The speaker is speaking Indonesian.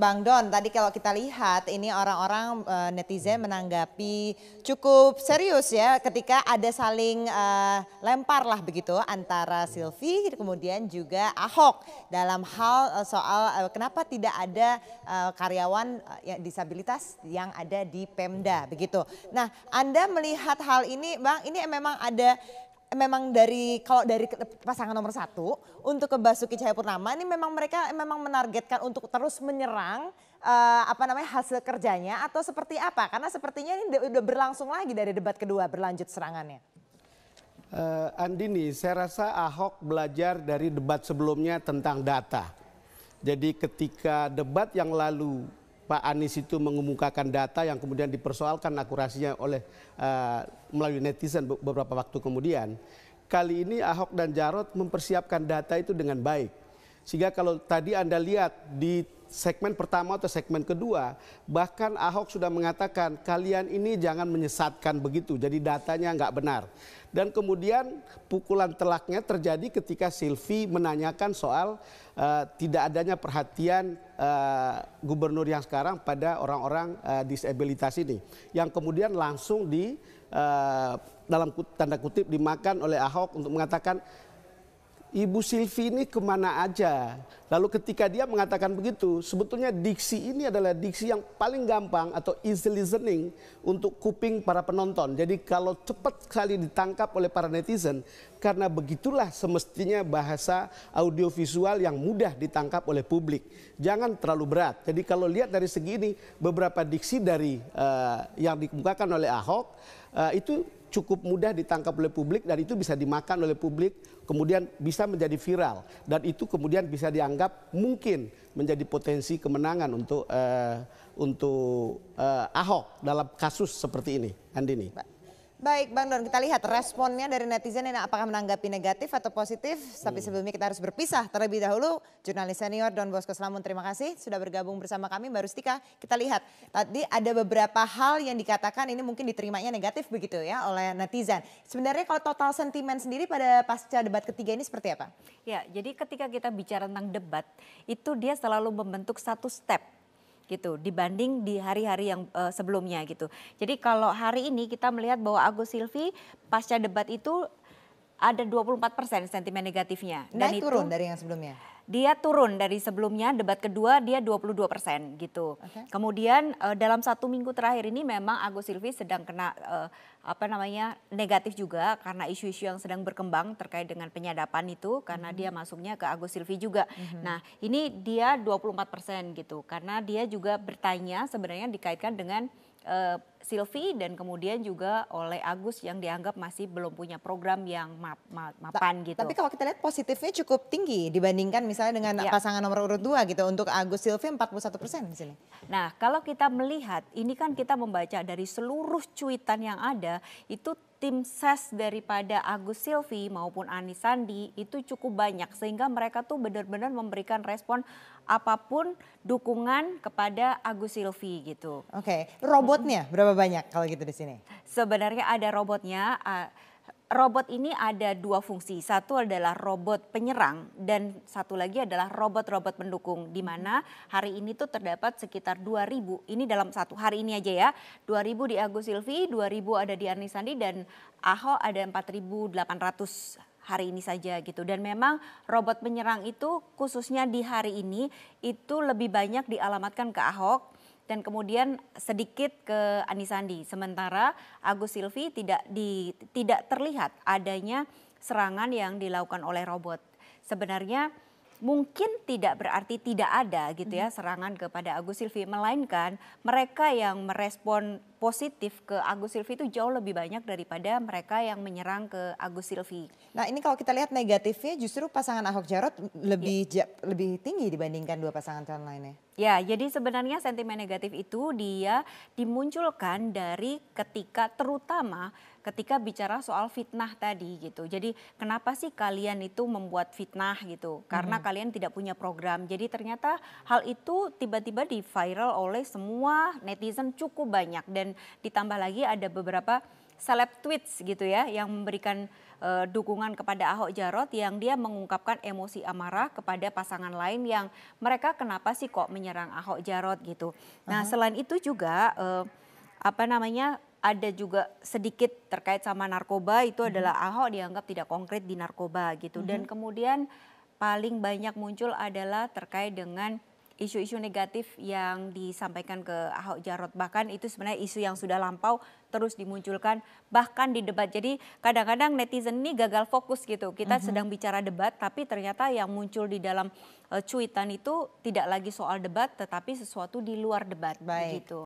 Bang Don, tadi kalau kita lihat ini orang-orang uh, netizen menanggapi cukup serius ya ketika ada saling uh, eh, lempar lah begitu antara Silvi kemudian juga Ahok dalam hal uh, soal uh, kenapa tidak ada uh, karyawan ya, disabilitas yang ada di Pemda begitu. Nah Anda melihat hal ini Bang, ini memang ada memang dari kalau dari pasangan nomor satu untuk ke Basuki Cahayapurnama ini memang mereka memang menargetkan untuk terus menyerang uh, apa namanya hasil kerjanya atau seperti apa? Karena sepertinya ini udah berlangsung lagi dari debat kedua berlanjut serangannya. Uh, Andini, saya rasa Ahok belajar dari debat sebelumnya tentang data. Jadi ketika debat yang lalu Pak Anies itu mengemukakan data yang kemudian dipersoalkan akurasinya oleh uh, melalui netizen beberapa waktu kemudian. Kali ini Ahok dan Jarot mempersiapkan data itu dengan baik. Sehingga kalau tadi Anda lihat di segmen pertama atau segmen kedua. Bahkan Ahok sudah mengatakan kalian ini jangan menyesatkan begitu. Jadi datanya nggak benar. Dan kemudian pukulan telaknya terjadi ketika Silvi menanyakan soal uh, tidak adanya perhatian uh, gubernur yang sekarang pada orang-orang uh, disabilitas ini. Yang kemudian langsung di uh, dalam tanda kutip dimakan oleh Ahok untuk mengatakan Ibu Silvi ini kemana aja? Lalu ketika dia mengatakan begitu, sebetulnya diksi ini adalah diksi yang paling gampang atau easy listening untuk kuping para penonton. Jadi kalau cepat sekali ditangkap oleh para netizen, karena begitulah semestinya bahasa audiovisual yang mudah ditangkap oleh publik. Jangan terlalu berat. Jadi kalau lihat dari segi ini, beberapa diksi dari uh, yang dikemukakan oleh Ahok, uh, itu cukup mudah ditangkap oleh publik dan itu bisa dimakan oleh publik, kemudian bisa menjadi viral dan itu kemudian bisa dianggap mungkin menjadi potensi kemenangan untuk uh, untuk uh, Ahok dalam kasus seperti ini, Andini. Baik Bang Don, kita lihat responnya dari netizen ini. apakah menanggapi negatif atau positif. Tapi hmm. sebelumnya kita harus berpisah terlebih dahulu. Jurnalis senior Don Bosco Selamun terima kasih sudah bergabung bersama kami Mbak Rustika. Kita lihat tadi ada beberapa hal yang dikatakan ini mungkin diterimanya negatif begitu ya oleh netizen. Sebenarnya kalau total sentimen sendiri pada pasca debat ketiga ini seperti apa? Ya, jadi ketika kita bicara tentang debat itu dia selalu membentuk satu step gitu dibanding di hari-hari yang uh, sebelumnya gitu. Jadi kalau hari ini kita melihat bahwa Agus Silvi pasca debat itu ada 24 persen sentimen negatifnya. Dan Naik itu, turun dari yang sebelumnya? Dia turun dari sebelumnya, debat kedua dia 22 persen gitu. Okay. Kemudian uh, dalam satu minggu terakhir ini memang Agus Silvi sedang kena uh, apa namanya negatif juga karena isu-isu yang sedang berkembang terkait dengan penyadapan itu karena mm -hmm. dia masuknya ke Agus Silvi juga. Mm -hmm. Nah ini dia 24 persen gitu karena dia juga bertanya sebenarnya dikaitkan dengan uh, Silvi dan kemudian juga oleh Agus yang dianggap masih belum punya program yang map, map, mapan gitu. Tapi kalau kita lihat positifnya cukup tinggi dibandingkan misalnya dengan ya. pasangan nomor urut dua gitu untuk Agus Silvi 41 persen di sini. Nah kalau kita melihat ini kan kita membaca dari seluruh cuitan yang ada itu tim ses e daripada Agus Silvi maupun Anis Sandi itu cukup banyak sehingga mereka tuh benar-benar memberikan respon apapun dukungan kepada Agus Silvi gitu. Oke, okay. robotnya berapa berapa banyak kalau gitu di sini? Sebenarnya ada robotnya. robot ini ada dua fungsi. Satu adalah robot penyerang dan satu lagi adalah robot-robot pendukung. Di mana hari ini tuh terdapat sekitar 2.000. Ini dalam satu hari ini aja ya. 2.000 di Agus Silvi, 2.000 ada di Arni Sandi dan Aho ada 4.800 hari ini saja gitu. Dan memang robot penyerang itu khususnya di hari ini itu lebih banyak dialamatkan ke Ahok dan kemudian sedikit ke Anisandi, Sementara Agus Silvi tidak di, tidak terlihat adanya serangan yang dilakukan oleh robot. Sebenarnya mungkin tidak berarti tidak ada gitu ya mhm. serangan kepada Agus Silvi melainkan mereka yang merespon positif ke Agus Silvi itu jauh lebih banyak daripada mereka yang menyerang ke Agus Silvi. Nah ini kalau kita lihat negatifnya justru pasangan Ahok Jarot lebih ya. lebih tinggi dibandingkan dua pasangan calon lainnya. Ya, jadi sebenarnya sentimen negatif itu dia dimunculkan dari ketika terutama ketika bicara soal fitnah tadi gitu. Jadi kenapa sih kalian itu membuat fitnah gitu? Karena -hmm. kalian tidak punya program. Jadi ternyata hal itu tiba-tiba di viral oleh semua netizen cukup banyak dan ditambah lagi ada beberapa seleb tweets gitu ya yang memberikan uh, dukungan kepada Ahok Jarot yang dia mengungkapkan emosi amarah kepada pasangan lain yang mereka kenapa sih kok menyerang Ahok Jarot gitu. Nah, uh -huh. selain itu juga uh, apa namanya ada juga sedikit terkait sama narkoba itu uh-huh. adalah Ahok dianggap tidak konkret di narkoba gitu uh-huh. dan mhm. kemudian paling banyak muncul adalah terkait dengan isu-isu negatif yang disampaikan ke Ahok Jarot bahkan itu sebenarnya isu yang sudah lampau terus dimunculkan bahkan di debat. Jadi kadang-kadang netizen ini gagal fokus gitu. Kita mm -hmm. sedang bicara debat tapi ternyata yang muncul di dalam uh, cuitan itu tidak lagi soal debat tetapi sesuatu di luar debat Baik. begitu.